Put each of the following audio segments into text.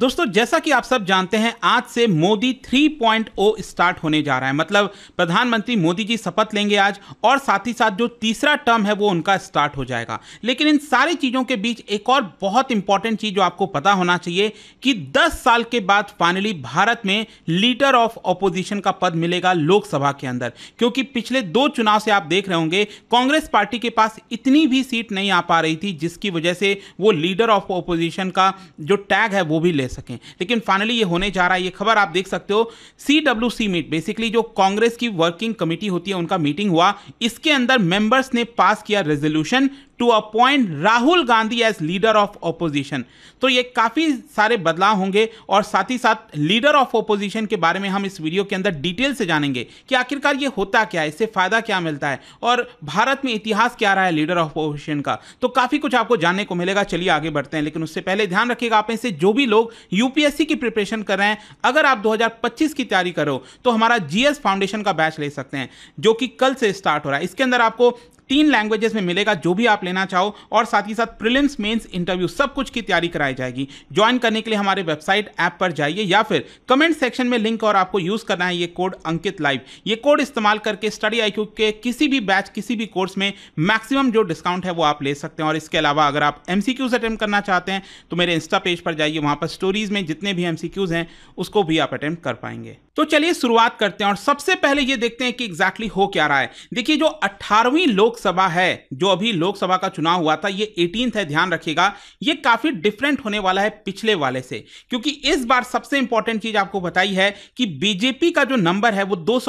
दोस्तों जैसा कि आप सब जानते हैं आज से मोदी 3.0 स्टार्ट होने जा रहा है मतलब प्रधानमंत्री मोदी जी शपथ लेंगे आज और साथ ही साथ जो तीसरा टर्म है वो उनका स्टार्ट हो जाएगा लेकिन इन सारी चीज़ों के बीच एक और बहुत इंपॉर्टेंट चीज़ जो आपको पता होना चाहिए कि 10 साल के बाद फाइनली भारत में लीडर ऑफ अपोजिशन का पद मिलेगा लोकसभा के अंदर क्योंकि पिछले दो चुनाव से आप देख रहे होंगे कांग्रेस पार्टी के पास इतनी भी सीट नहीं आ पा रही थी जिसकी वजह से वो लीडर ऑफ अपोजिशन का जो टैग है वो भी ले सकें लेकिन फाइनली ये होने जा रहा है ये खबर आप देख सकते हो C W C meet basically जो कांग्रेस की वर्किंग कमेटी होती है उनका मीटिंग हुआ इसके अंदर मेंबर्स ने पास किया resolution to appoint Rahul Gandhi as leader of opposition तो ये काफ़ी सारे बदलाव होंगे और साथ ही साथ लीडर ऑफ ऑपोजिशन के बारे में हम इस वीडियो के अंदर डिटेल से जानेंगे कि आखिरकार ये होता क्या है इससे फ़ायदा क्या मिलता है और भारत में इतिहास क्या रहा है लीडर ऑफ ऑपोजिशन का तो काफ़ी कुछ आपको जानने को मिलेगा चलिए आगे बढ़ते हैं लेकिन उससे पहले ध्यान रखिएगा आप इसे जो भी लोग यूपीएससी की प्रिपरेशन कर रहे हैं अगर आप दो की तैयारी करो तो हमारा जीएस फाउंडेशन का बैच ले सकते हैं जो कि कल से स्टार्ट हो रहा है इसके अंदर आपको तीन लैंग्वेजेस में मिलेगा जो भी आप लेना चाहो और साथ ही साथ प्रिलिम्स मेंस इंटरव्यू सब कुछ की तैयारी कराई जाएगी ज्वाइन करने के लिए हमारे वेबसाइट ऐप पर जाइए या फिर कमेंट सेक्शन में लिंक और आपको यूज करना है ये कोड अंकित लाइव ये कोड इस्तेमाल करके स्टडी आई के किसी भी बैच किसी भी कोर्स में मैक्सिमम जो डिस्काउंट है वो आप ले सकते हैं और इसके अलावा अगर आप एम अटेम्प्ट करना चाहते हैं तो मेरे इंस्टा पेज पर जाइए वहां पर स्टोरीज में जितने भी एम हैं उसको भी आप अटेम्प्ट कर पाएंगे तो चलिए शुरुआत करते हैं और सबसे पहले ये देखते हैं कि एग्जैक्टली exactly हो क्या रहा है देखिए जो अट्ठारहवीं लोक लोकसभा है जो अभी लोकसभा का चुनाव हुआ था ये एटीन है ध्यान रखिएगा ये काफी डिफरेंट होने वाला है पिछले वाले से क्योंकि इस बार सबसे इंपॉर्टेंट चीज आपको बताई है कि बीजेपी का जो नंबर है वो दो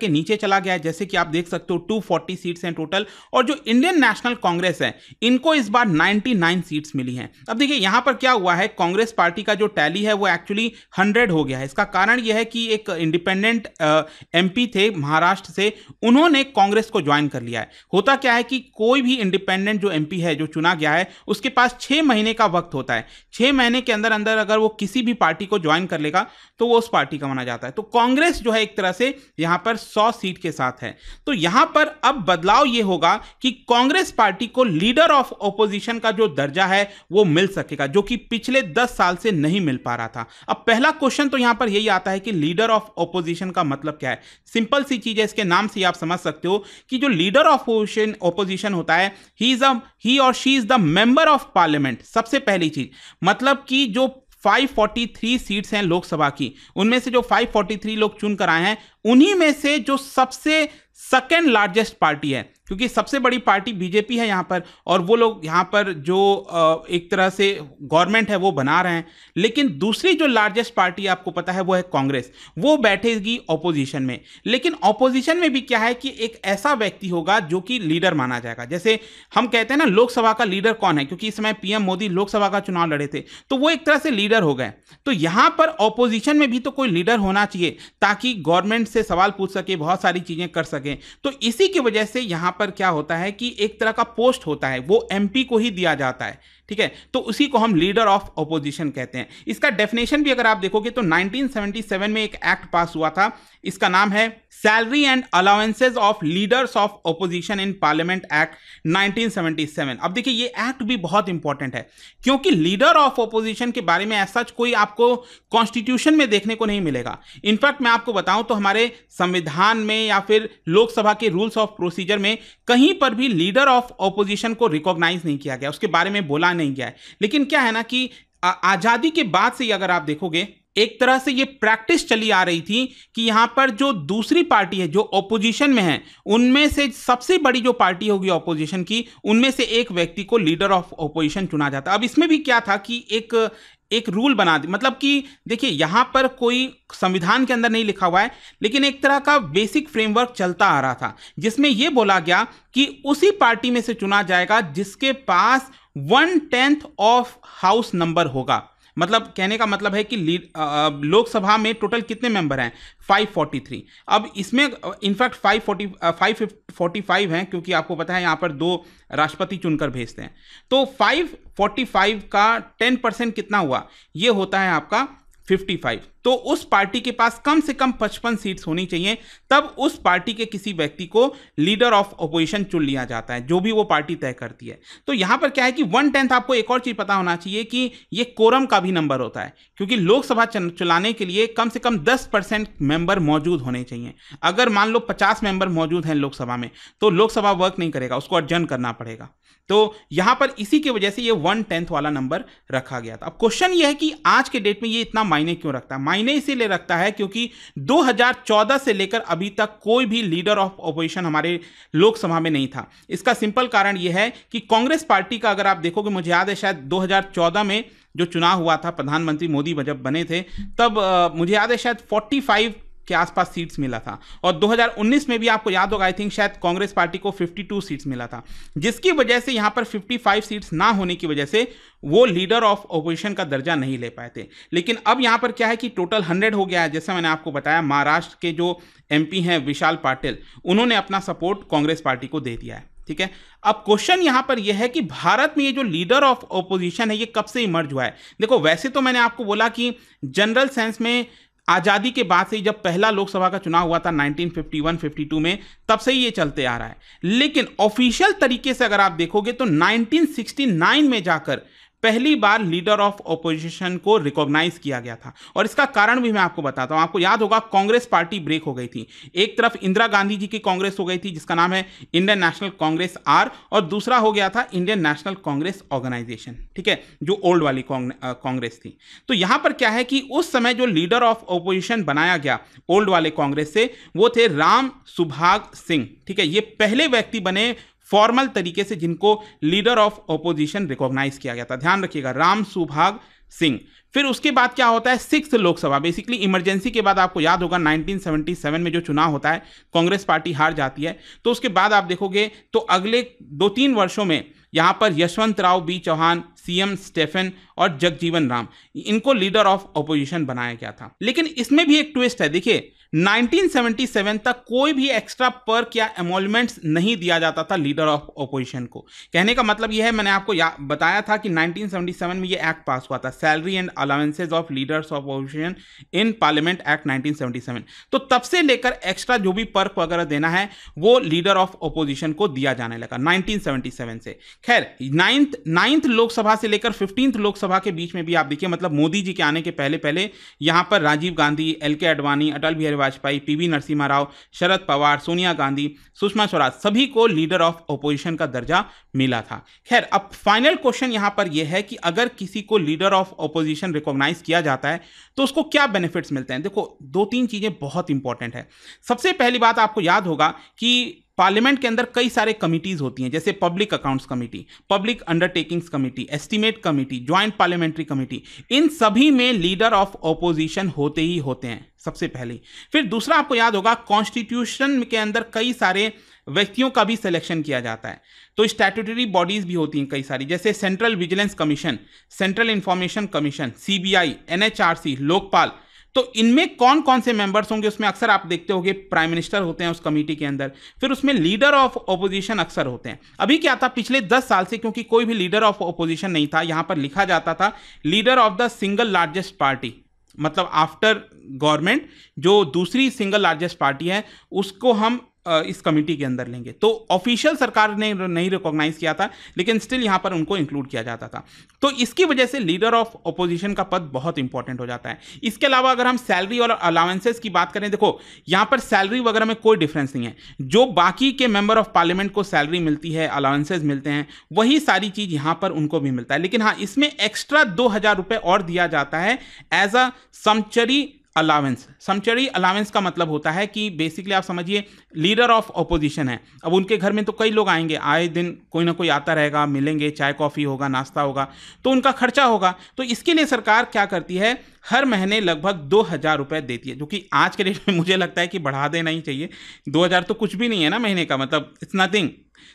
के नीचे चला गया है जैसे कि आप देख सकते हो टू सीट्स हैं टोटल और जो इंडियन नेशनल कांग्रेस है इनको इस बार नाइनटी सीट्स मिली हैं अब देखिए यहां पर क्या हुआ है कांग्रेस पार्टी का जो टैली है वो एक्चुअली हंड्रेड हो गया है इसका कारण यह है कि एक इंडिपेंडेंट एमपी थे महाराष्ट्र से उन्होंने कांग्रेस को ज्वाइन कर लिया है होता क्या है कि कोई भी इंडिपेंडेंट जो एमपी है जो चुना गया है उसके पास छः महीने का वक्त होता है छः महीने के अंदर अंदर अगर वो किसी भी पार्टी को ज्वाइन कर लेगा तो वो उस पार्टी का माना जाता है तो कांग्रेस जो है एक तरह से यहाँ पर सौ सीट के साथ है तो यहाँ पर अब बदलाव ये होगा कि कांग्रेस पार्टी को लीडर ऑफ ओपोजिशन का जो दर्जा है वो मिल सकेगा जो कि पिछले दस साल से नहीं मिल पा रहा था अब पहला क्वेश्चन तो यहाँ पर यही आता है कि लीडर ऑफ ओपोजिशन का मतलब क्या है सिंपल सी चीज है इसके नाम से आप समझ सकते हो कि जो लीडर ऑफ ऑपोजिशन ऑपोजिशन होता है ही इज अ ही और she is the member of parliament सबसे पहली चीज मतलब कि जो 543 सीट्स हैं लोकसभा की उनमें से जो 543 लोग चुनकर आए हैं उन्हीं में से जो सबसे सेकेंड लार्जेस्ट पार्टी है क्योंकि सबसे बड़ी पार्टी बीजेपी है यहाँ पर और वो लोग यहाँ पर जो एक तरह से गवर्नमेंट है वो बना रहे हैं लेकिन दूसरी जो लार्जेस्ट पार्टी आपको पता है वो है कांग्रेस वो बैठेगी ऑपोजिशन में लेकिन ऑपोजिशन में भी क्या है कि एक ऐसा व्यक्ति होगा जो कि लीडर माना जाएगा जैसे हम कहते हैं ना लोकसभा का लीडर कौन है क्योंकि इस समय पीएम मोदी लोकसभा का चुनाव लड़े थे तो वो एक तरह से लीडर हो गए तो यहाँ पर ऑपोजिशन में भी तो कोई लीडर होना चाहिए ताकि गवर्नमेंट से सवाल पूछ सके बहुत सारी चीज़ें कर सकें तो इसी की वजह से यहाँ पर क्या होता है कि एक तरह का पोस्ट होता है वो एमपी को ही दिया जाता है ठीक है तो उसी को हम लीडर ऑफ अपोजिशन कहते हैं इसका डेफिनेशन भी अगर आप देखोगे तो 1977 में एक एक्ट पास हुआ था इसका नाम है salary and allowances of leaders of opposition in parliament act 1977 अब देखिए ये एक्ट भी बहुत इंपॉर्टेंट है क्योंकि लीडर ऑफ अपोजिशन के बारे में ऐसा कोई आपको कॉन्स्टिट्यूशन में देखने को नहीं मिलेगा इनफैक्ट मैं आपको बताऊं तो हमारे संविधान में या फिर लोकसभा के रूल्स ऑफ प्रोसीजर में कहीं पर भी लीडर ऑफ अपोजिशन को रिकॉग्नाइज नहीं किया गया उसके बारे में बोला नहीं गया है लेकिन क्या है ना कि आज़ादी के बाद से अगर आप देखोगे एक तरह से ये प्रैक्टिस चली आ रही थी कि यहाँ पर जो दूसरी पार्टी है जो ओपोजिशन में है उनमें से सबसे बड़ी जो पार्टी होगी ओपोजिशन की उनमें से एक व्यक्ति को लीडर ऑफ ओपोजिशन चुना जाता अब इसमें भी क्या था कि एक एक रूल बना दी मतलब कि देखिए यहाँ पर कोई संविधान के अंदर नहीं लिखा हुआ है लेकिन एक तरह का बेसिक फ्रेमवर्क चलता आ रहा था जिसमें यह बोला गया कि उसी पार्टी में से चुना जाएगा जिसके पास one tenth of house number होगा मतलब कहने का मतलब है कि लोकसभा में टोटल कितने मेंबर हैं 543 अब इसमें इनफैक्ट 540 545 हैं क्योंकि आपको पता है यहाँ पर दो राष्ट्रपति चुनकर भेजते हैं तो 545 का 10 परसेंट कितना हुआ ये होता है आपका 55 तो उस पार्टी के पास कम से कम पचपन सीट्स होनी चाहिए तब उस पार्टी के किसी व्यक्ति को लीडर ऑफ ऑपोजिशन चुन लिया जाता है जो भी वो पार्टी तय करती है तो यहां पर क्या है कि वन टेंथ आपको एक और चीज पता होना चाहिए कि ये कोरम का भी नंबर होता है क्योंकि लोकसभा चलाने के लिए कम से कम दस परसेंट मेंबर मौजूद होने चाहिए अगर मान लो पचास मेंबर मौजूद हैं लोकसभा में तो लोकसभा वर्क नहीं करेगा उसको अर्जन करना पड़ेगा तो यहां पर इसी की वजह से ये वन टेंथ वाला नंबर रखा गया था अब क्वेश्चन ये है कि आज के डेट में ये इतना मायने क्यों रखता है मायने इसीलिए रखता है क्योंकि 2014 से लेकर अभी तक कोई भी लीडर ऑफ अपोजिशन हमारे लोकसभा में नहीं था इसका सिंपल कारण यह है कि कांग्रेस पार्टी का अगर आप देखोगे मुझे याद है शायद 2014 में जो चुनाव हुआ था प्रधानमंत्री मोदी जब बने थे तब आ, मुझे याद है शायद 45 के आसपास सीट्स मिला था और 2019 में भी आपको याद होगा आई थिंक शायद कांग्रेस पार्टी को 52 सीट्स मिला था जिसकी वजह से यहाँ पर 55 सीट्स ना होने की वजह से वो लीडर ऑफ ओपोजिशन का दर्जा नहीं ले पाए थे लेकिन अब यहाँ पर क्या है कि टोटल हंड्रेड हो गया है जैसे मैंने आपको बताया महाराष्ट्र के जो एम हैं विशाल पाटिल उन्होंने अपना सपोर्ट कांग्रेस पार्टी को दे दिया है ठीक है अब क्वेश्चन यहां पर यह है कि भारत में ये जो लीडर ऑफ ऑपोजिशन है ये कब से इमर्ज हुआ है देखो वैसे तो मैंने आपको बोला कि जनरल सेंस में आज़ादी के बाद से जब पहला लोकसभा का चुनाव हुआ था 1951-52 में तब से ही ये चलते आ रहा है लेकिन ऑफिशियल तरीके से अगर आप देखोगे तो 1969 में जाकर पहली बार लीडर ऑफ ऑपोजिशन को रिकॉग्नाइज किया गया था और इसका कारण भी मैं आपको बताता हूं आपको याद होगा कांग्रेस पार्टी ब्रेक हो गई थी एक तरफ इंदिरा गांधी जी की कांग्रेस हो गई थी जिसका नाम है इंडियन नेशनल कांग्रेस आर और दूसरा हो गया था इंडियन नेशनल कांग्रेस ऑर्गेनाइजेशन ठीक है जो ओल्ड वाली कांग्रेस थी तो यहां पर क्या है कि उस समय जो लीडर ऑफ ऑपोजिशन बनाया गया ओल्ड वाले कांग्रेस से वो थे राम सुभाग सिंह ठीक है ये पहले व्यक्ति बने फॉर्मल तरीके से जिनको लीडर ऑफ ऑपोजिशन रिकॉग्नाइज किया गया था ध्यान रखिएगा राम सुभाग सिंह फिर उसके बाद क्या होता है सिक्स लोकसभा बेसिकली इमरजेंसी के बाद आपको याद होगा 1977 में जो चुनाव होता है कांग्रेस पार्टी हार जाती है तो उसके बाद आप देखोगे तो अगले दो तीन वर्षों में यहाँ पर यशवंत राव बी चौहान सीएम स्टेफन और जगजीवन राम इनको लीडर ऑफ ऑपोजिशन बनाया गया था लेकिन इसमें भी एक ट्विस्ट है देखिए 1977 तक कोई भी एक्स्ट्रा पर्क या एमोलमेंट्स नहीं दिया जाता था लीडर ऑफ ओपोजिशन को कहने का मतलब यह है मैंने आपको बताया था कि 1977 में यह एक्ट पास हुआ था salary and allowances of leaders of opposition in parliament act 1977 तो तब से लेकर एक्स्ट्रा जो भी पर्क वगैरह देना है वो लीडर ऑफ ओपोजिशन को दिया जाने लगा नाइनटीन से खैर नाइन्थ नाइन्थ लोकसभा से लेकर फिफ्टींथ लोकसभा के बीच में भी आप देखिए मतलब मोदी जी के आने के पहले पहले यहां पर Rajiv Gandhi L K Advani Atal Bihari Vajpayee P V Narasimha Rao Sharad Pawar Sonia Gandhi Sushma Swaraj सभी को लीडर ऑफ ओपोजिशन का दर्जा मिला था खैर अब फाइनल क्वेश्चन यहाँ पर यह है कि अगर किसी को लीडर ऑफ ओपोजिशन रिकॉग्नाइज किया जाता है तो उसको क्या बेनिफिट्स मिलते हैं देखो दो तीन चीज़ें बहुत इंपॉर्टेंट है सबसे पहली बात आपको याद होगा कि पार्लियामेंट के अंदर कई सारे कमिटीज होती हैं जैसे public accounts committee public undertakings committee estimate committee joint parliamentary committee इन सभी में लीडर ऑफ ऑपोजिशन होते ही होते हैं सबसे पहले फिर दूसरा आपको याद होगा कॉन्स्टिट्यूशन के अंदर कई सारे व्यक्तियों का भी सिलेक्शन किया जाता है तो स्टैट्यूटरी बॉडीज भी होती हैं कई सारी जैसे central vigilance commission central information commission CBI NHRC Lokpal तो इनमें कौन कौन से मेंबर्स होंगे उसमें अक्सर आप देखते होंगे प्राइम मिनिस्टर होते हैं उस कमेटी के अंदर फिर उसमें लीडर ऑफ ओपोजिशन अक्सर होते हैं अभी क्या था पिछले दस साल से क्योंकि कोई भी लीडर ऑफ ऑपोजिशन नहीं था यहां पर लिखा जाता था leader of the single largest party मतलब आफ्टर गवर्नमेंट जो दूसरी सिंगल लार्जेस्ट पार्टी है उसको हम इस कमेटी के अंदर लेंगे तो ऑफिशियल सरकार ने नहीं रिकॉग्नाइज किया था लेकिन स्टिल यहाँ पर उनको इंक्लूड किया जाता था तो इसकी वजह से लीडर ऑफ ऑपोजिशन का पद बहुत इंपॉर्टेंट हो जाता है इसके अलावा अगर हम सैलरी और अलाउंसेस की बात करें देखो यहाँ पर सैलरी वगैरह में कोई डिफरेंस नहीं है जो बाकी के मेंबर ऑफ पार्लियामेंट को सैलरी मिलती है अलाउंसेज मिलते हैं वही सारी चीज़ यहाँ पर उनको भी मिलता है लेकिन हाँ इसमें एक्स्ट्रा दो हज़ार रुपये और दिया जाता है as a sumptuary allowance sumptuary allowance का मतलब होता है कि बेसिकली आप समझिए लीडर ऑफ अपोजिशन है अब उनके घर में तो कई लोग आएंगे आए दिन कोई ना कोई आता रहेगा मिलेंगे चाय कॉफ़ी होगा नाश्ता होगा तो उनका खर्चा होगा तो इसके लिए सरकार क्या करती है हर महीने लगभग दो हज़ार रुपये देती है जो कि आज के डेट में मुझे लगता है कि बढ़ा देना ही चाहिए दो हज़ार तो कुछ भी नहीं है ना महीने का मतलब इट्स नथिंग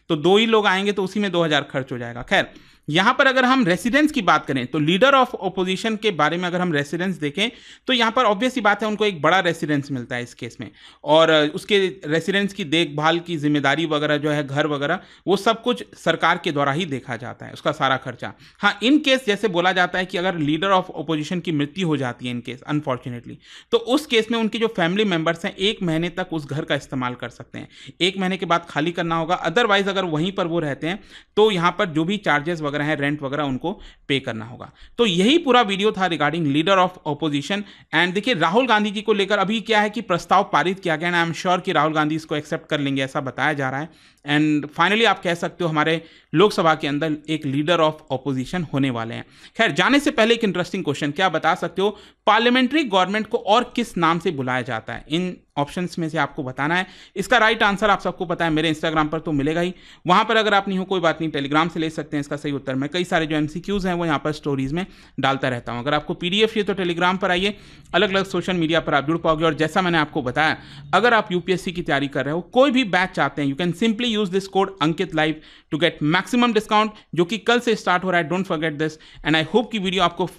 तो दो ही लोग आएंगे तो उसी में दो हज़ार खर्च हो जाएगा खैर यहां पर अगर हम रेसिडेंस की बात करें तो लीडर ऑफ ऑपोजिशन के बारे में अगर हम रेसिडेंस देखें तो यहां पर ऑब्वियसली बात है उनको एक बड़ा रेसिडेंस मिलता है इस केस में और उसके रेसिडेंस की देखभाल की जिम्मेदारी वगैरह जो है घर वगैरह वो सब कुछ सरकार के द्वारा ही देखा जाता है उसका सारा खर्चा हाँ इन केस जैसे बोला जाता है कि अगर लीडर ऑफ ऑपोजिशन की मृत्यु हो जाती है इन केस अनफॉर्चुनेटली तो उस केस में उनके जो फैमिली मेम्बर्स हैं एक महीने तक उस घर का इस्तेमाल कर सकते हैं एक महीने के बाद खाली करना होगा अदरवाइज अगर वहीं पर वो रहते हैं तो यहाँ पर जो भी चार्जेस वगैरह वगैरह हैं रेंट वगैरह उनको पे करना होगा तो यही पूरा वीडियो था regarding leader of opposition and देखिए राहुल गांधी जी को लेकर अभी क्या है कि प्रस्ताव पारित किया गया एंड आई एम श्योर कि राहुल गांधी इसको एक्सेप्ट कर लेंगे ऐसा बताया जा रहा है एंड फाइनली आप कह सकते हो हमारे लोकसभा के अंदर एक लीडर ऑफ ऑपोजिशन होने वाले हैं खैर जाने से पहले एक इंटरेस्टिंग क्वेश्चन क्या बता सकते हो पार्लियामेंट्री गवर्नमेंट को और किस नाम से बुलाया जाता है इन ऑप्शंस में से आपको बताना है इसका राइट आंसर आप सबको पता है मेरे इंस्टाग्राम पर तो मिलेगा ही वहां पर अगर आप नहीं हो कोई बात नहीं टेलीग्राम से ले सकते हैं इसका सही उत्तर मैं कई सारे जो एम हैं वो यहाँ पर स्टोरीज में डालता रहता हूँ अगर आपको पी चाहिए तो टेलीग्राम पर आइए अलग अलग सोशल मीडिया पर आप जुड़ पाओगे और जैसा मैंने आपको बताया अगर आप यूपीएससी की तैयारी कर रहे हो कोई भी बैच चाहते हैं you can simply definitely use this code Ankit live to get maximum discount जो कि कल से स्टार्ट हो रहा है don't forget this and I hope कि वीडियो आपको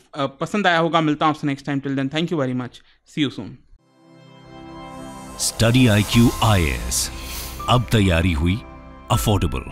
पसंद आया होगा मिलता हूं आपसे next time till then thank you very much see you soon study I Q I S अब तैयारी हुई अफोर्डेबल